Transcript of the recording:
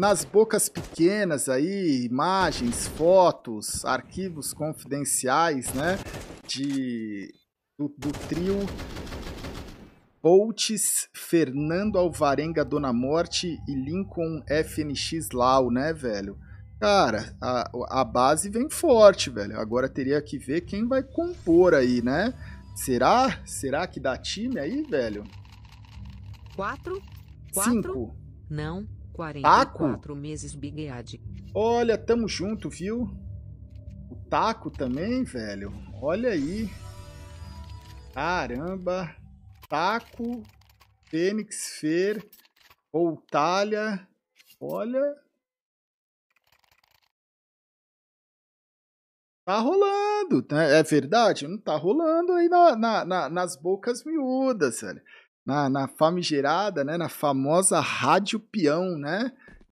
Nas bocas pequenas aí, imagens, fotos, arquivos confidenciais, né? De, do, do trio Boltes, Fernando Alvarenga Dona Morte e Lincoln FNX Lau, né, velho? Cara, a, a base vem forte, velho. Agora teria que ver quem vai compor aí, né? Será? Será que dá time aí, velho? Quatro? Quatro? Cinco. Não, 44 taco? meses Big Ad. Olha, tamo junto, viu? O taco também, velho. Olha aí. Caramba. Taco, Fênix, Fer, Voltalha. Olha. Tá rolando, é, é verdade? Não tá rolando aí na, na, na, nas bocas miúdas, velho na, na famigerada, né, na famosa Rádio Peão, né?